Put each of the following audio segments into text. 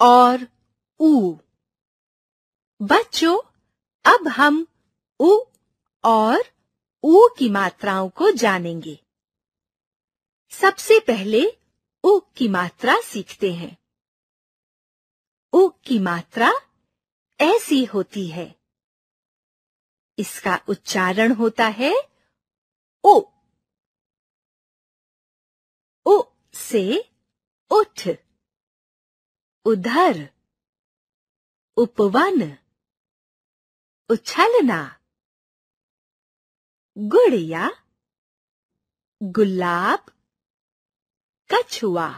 और उ बच्चों अब हम उ और उ की मात्राओं को जानेंगे सबसे पहले उ की मात्रा सीखते हैं उ की मात्रा ऐसी होती है इसका उच्चारण होता है ओ ओ से उठ उधर उपवन उछलना गुड़िया गुलाब कछुआ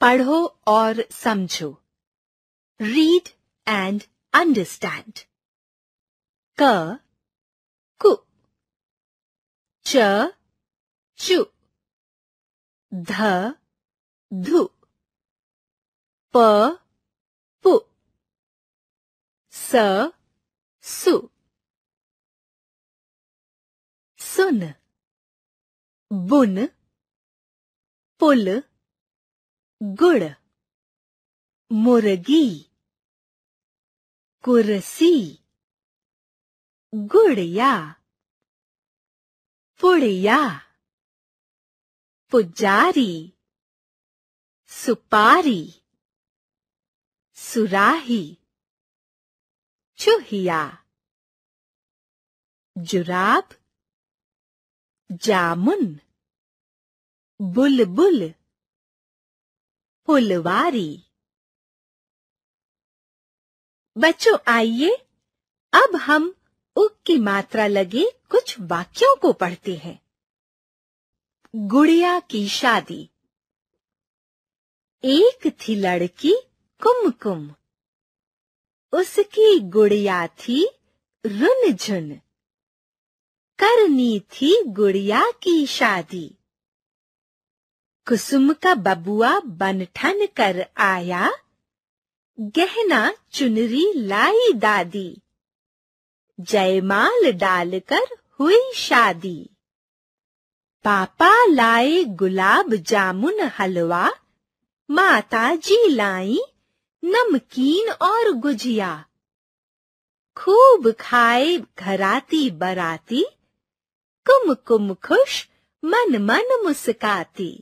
पढ़ो और समझो रीड एंड अंडरस्टैंड क कु च चु ध धु प पु स सु सुन बुन पुल गुड़ मुर्गी कुर्सी गुड़िया पुड़िया पुजारी सुपारी सुराही चुहिया जुराब जामुन बुलबुल फुलवारी बच्चों आइए अब हम उक की मात्रा लगे कुछ वाक्यों को पढ़ते हैं गुड़िया की शादी एक थी लड़की कुमकुम उसकी गुड़िया थी रुनझुन करनी थी गुड़िया की शादी कुसुम का बबुआ बनठन कर आया गहना चुनरी लाई दादी जयमाल डालकर हुई शादी पापा लाए गुलाब जामुन हलवा माता जी लाई नमकीन और गुजिया खूब खाए घराती बराती कुम कुम खुश मन मन मुस्काती